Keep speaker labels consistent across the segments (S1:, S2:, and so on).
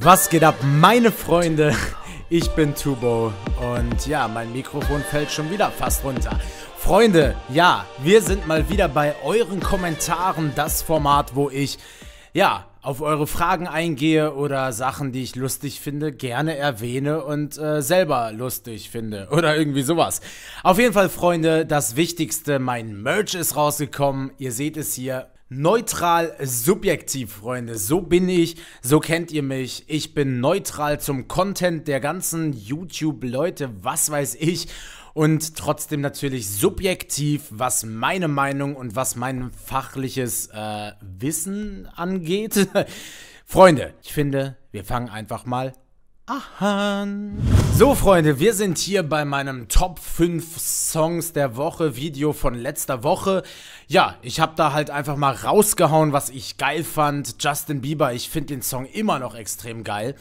S1: Was geht ab, meine Freunde? Ich bin Tubo und ja, mein Mikrofon fällt schon wieder fast runter. Freunde, ja, wir sind mal wieder bei euren Kommentaren, das Format, wo ich ja auf eure Fragen eingehe oder Sachen, die ich lustig finde, gerne erwähne und äh, selber lustig finde oder irgendwie sowas. Auf jeden Fall, Freunde, das Wichtigste, mein Merch ist rausgekommen. Ihr seht es hier, Neutral subjektiv, Freunde. So bin ich, so kennt ihr mich. Ich bin neutral zum Content der ganzen YouTube-Leute, was weiß ich. Und trotzdem natürlich subjektiv, was meine Meinung und was mein fachliches äh, Wissen angeht. Freunde, ich finde, wir fangen einfach mal Ahan. So Freunde, wir sind hier bei meinem Top 5 Songs der Woche Video von letzter Woche. Ja, ich habe da halt einfach mal rausgehauen, was ich geil fand. Justin Bieber, ich finde den Song immer noch extrem geil.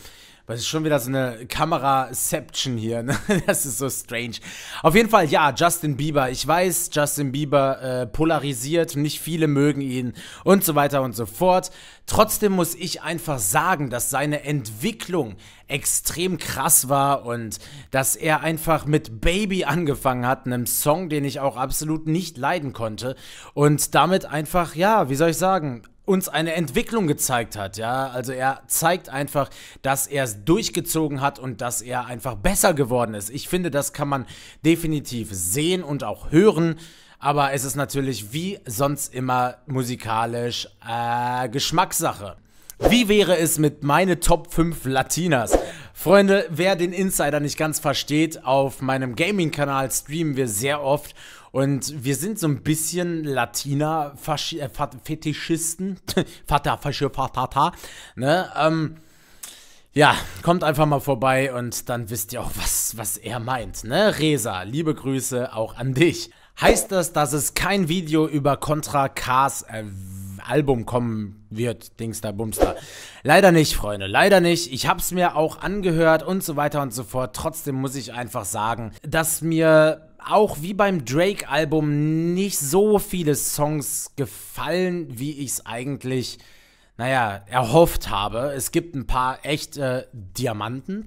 S1: Was ist schon wieder so eine Kameraception hier, ne? Das ist so strange. Auf jeden Fall, ja, Justin Bieber. Ich weiß, Justin Bieber äh, polarisiert, nicht viele mögen ihn und so weiter und so fort. Trotzdem muss ich einfach sagen, dass seine Entwicklung extrem krass war und dass er einfach mit Baby angefangen hat, einem Song, den ich auch absolut nicht leiden konnte und damit einfach, ja, wie soll ich sagen, uns eine Entwicklung gezeigt hat. Ja, also er zeigt einfach, dass er es durchgezogen hat und dass er einfach besser geworden ist. Ich finde, das kann man definitiv sehen und auch hören. Aber es ist natürlich wie sonst immer musikalisch äh, Geschmackssache. Wie wäre es mit meine Top 5 Latinas? Freunde, wer den Insider nicht ganz versteht, auf meinem Gaming-Kanal streamen wir sehr oft und wir sind so ein bisschen Latina-Fetischisten. Äh, Vater, Fasche, Fatata. Ne? Ähm, ja, kommt einfach mal vorbei und dann wisst ihr auch, was, was er meint. Ne? Resa, liebe Grüße auch an dich. Heißt das, dass es kein Video über Contra Cars äh, Album kommen wird, Dings da, Bumster. Leider nicht, Freunde, leider nicht. Ich hab's mir auch angehört und so weiter und so fort. Trotzdem muss ich einfach sagen, dass mir auch wie beim Drake-Album nicht so viele Songs gefallen, wie ich es eigentlich, naja, erhofft habe. Es gibt ein paar echte äh, Diamanten.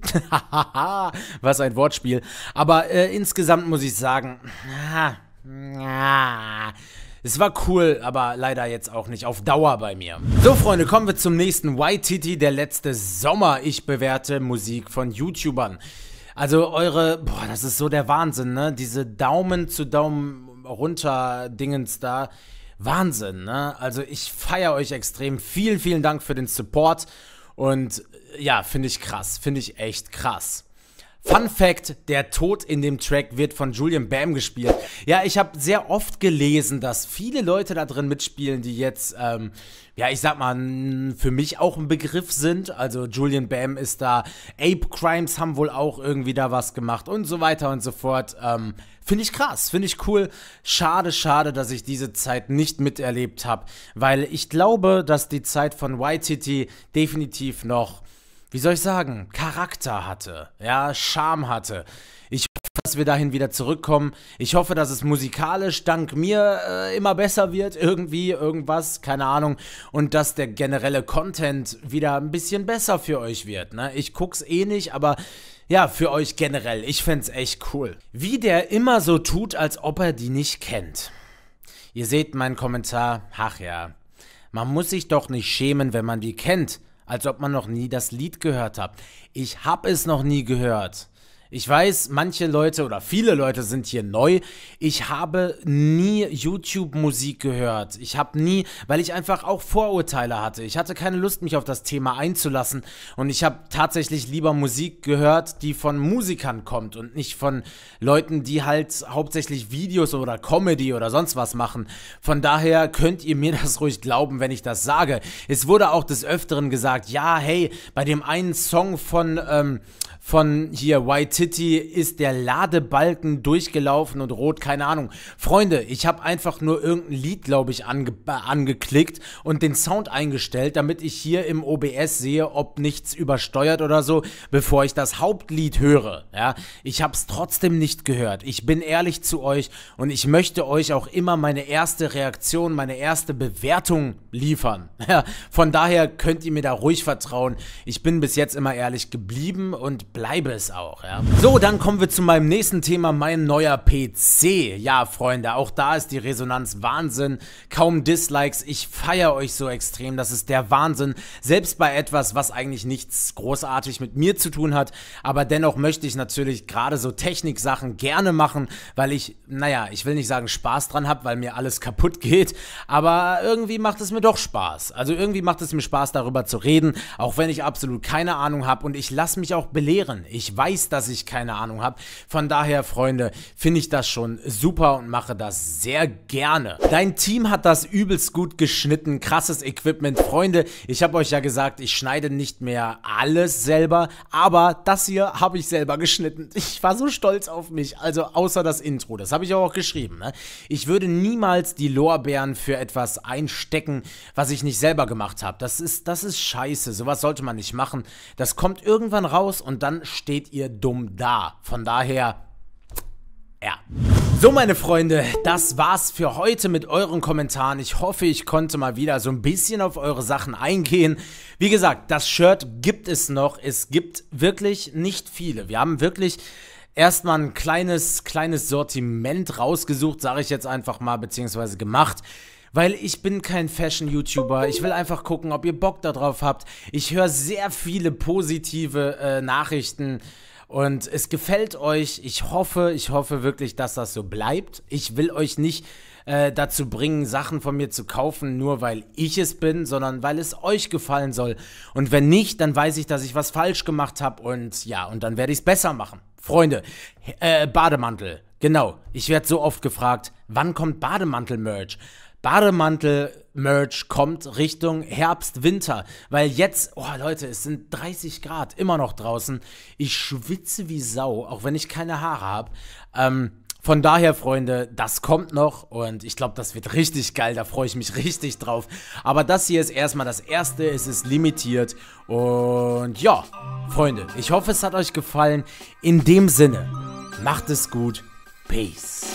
S1: Was ein Wortspiel. Aber äh, insgesamt muss ich sagen, es war cool, aber leider jetzt auch nicht auf Dauer bei mir. So Freunde, kommen wir zum nächsten YTT, der letzte Sommer. Ich bewerte Musik von YouTubern. Also eure, boah, das ist so der Wahnsinn, ne? Diese Daumen zu Daumen runter Dingens da. Wahnsinn, ne? Also ich feiere euch extrem. Vielen, vielen Dank für den Support. Und ja, finde ich krass. Finde ich echt krass. Fun Fact, der Tod in dem Track wird von Julian Bam gespielt. Ja, ich habe sehr oft gelesen, dass viele Leute da drin mitspielen, die jetzt, ähm, ja, ich sag mal, für mich auch ein Begriff sind. Also Julian Bam ist da, Ape Crimes haben wohl auch irgendwie da was gemacht und so weiter und so fort. Ähm, finde ich krass, finde ich cool. Schade, schade, dass ich diese Zeit nicht miterlebt habe, weil ich glaube, dass die Zeit von YTT definitiv noch wie soll ich sagen, Charakter hatte, ja, Charme hatte. Ich hoffe, dass wir dahin wieder zurückkommen. Ich hoffe, dass es musikalisch dank mir äh, immer besser wird, irgendwie, irgendwas, keine Ahnung. Und dass der generelle Content wieder ein bisschen besser für euch wird. Ne? Ich guck's eh nicht, aber ja, für euch generell. Ich find's echt cool. Wie der immer so tut, als ob er die nicht kennt. Ihr seht meinen Kommentar, ach ja, man muss sich doch nicht schämen, wenn man die kennt als ob man noch nie das Lied gehört hat. Ich habe es noch nie gehört. Ich weiß, manche Leute oder viele Leute sind hier neu. Ich habe nie YouTube-Musik gehört. Ich habe nie, weil ich einfach auch Vorurteile hatte. Ich hatte keine Lust, mich auf das Thema einzulassen. Und ich habe tatsächlich lieber Musik gehört, die von Musikern kommt und nicht von Leuten, die halt hauptsächlich Videos oder Comedy oder sonst was machen. Von daher könnt ihr mir das ruhig glauben, wenn ich das sage. Es wurde auch des Öfteren gesagt, ja, hey, bei dem einen Song von, ähm, von hier YT City ist der Ladebalken durchgelaufen und rot, keine Ahnung. Freunde, ich habe einfach nur irgendein Lied, glaube ich, ange äh, angeklickt und den Sound eingestellt, damit ich hier im OBS sehe, ob nichts übersteuert oder so, bevor ich das Hauptlied höre. Ja, ich habe es trotzdem nicht gehört. Ich bin ehrlich zu euch und ich möchte euch auch immer meine erste Reaktion, meine erste Bewertung liefern. Ja, von daher könnt ihr mir da ruhig vertrauen. Ich bin bis jetzt immer ehrlich geblieben und bleibe es auch. Ja. So, dann kommen wir zu meinem nächsten Thema, mein neuer PC. Ja, Freunde, auch da ist die Resonanz Wahnsinn. Kaum Dislikes, ich feiere euch so extrem, das ist der Wahnsinn. Selbst bei etwas, was eigentlich nichts großartig mit mir zu tun hat, aber dennoch möchte ich natürlich gerade so Techniksachen gerne machen, weil ich, naja, ich will nicht sagen Spaß dran habe, weil mir alles kaputt geht, aber irgendwie macht es mir doch Spaß. Also irgendwie macht es mir Spaß, darüber zu reden, auch wenn ich absolut keine Ahnung habe und ich lasse mich auch belehren. Ich weiß, dass ich ich keine Ahnung habe. Von daher, Freunde, finde ich das schon super und mache das sehr gerne. Dein Team hat das übelst gut geschnitten, krasses Equipment. Freunde, ich habe euch ja gesagt, ich schneide nicht mehr alles selber, aber das hier habe ich selber geschnitten. Ich war so stolz auf mich, also außer das Intro, das habe ich auch geschrieben. Ne? Ich würde niemals die Lorbeeren für etwas einstecken, was ich nicht selber gemacht habe. Das ist, das ist scheiße, sowas sollte man nicht machen. Das kommt irgendwann raus und dann steht ihr dumm da. Von daher, ja. So, meine Freunde, das war's für heute mit euren Kommentaren. Ich hoffe, ich konnte mal wieder so ein bisschen auf eure Sachen eingehen. Wie gesagt, das Shirt gibt es noch. Es gibt wirklich nicht viele. Wir haben wirklich erstmal ein kleines, kleines Sortiment rausgesucht, sage ich jetzt einfach mal, beziehungsweise gemacht. Weil ich bin kein Fashion-YouTuber. Ich will einfach gucken, ob ihr Bock darauf habt. Ich höre sehr viele positive äh, Nachrichten und es gefällt euch. Ich hoffe, ich hoffe wirklich, dass das so bleibt. Ich will euch nicht äh, dazu bringen, Sachen von mir zu kaufen, nur weil ich es bin, sondern weil es euch gefallen soll. Und wenn nicht, dann weiß ich, dass ich was falsch gemacht habe und ja, und dann werde ich es besser machen. Freunde, äh, Bademantel, genau. Ich werde so oft gefragt, wann kommt Bademantel-Merch? Bademantel Merch kommt Richtung Herbst, Winter. Weil jetzt, oh Leute, es sind 30 Grad immer noch draußen. Ich schwitze wie Sau, auch wenn ich keine Haare habe. Ähm, von daher, Freunde, das kommt noch und ich glaube, das wird richtig geil. Da freue ich mich richtig drauf. Aber das hier ist erstmal das erste. Es ist limitiert. Und ja, Freunde, ich hoffe, es hat euch gefallen. In dem Sinne, macht es gut. Peace.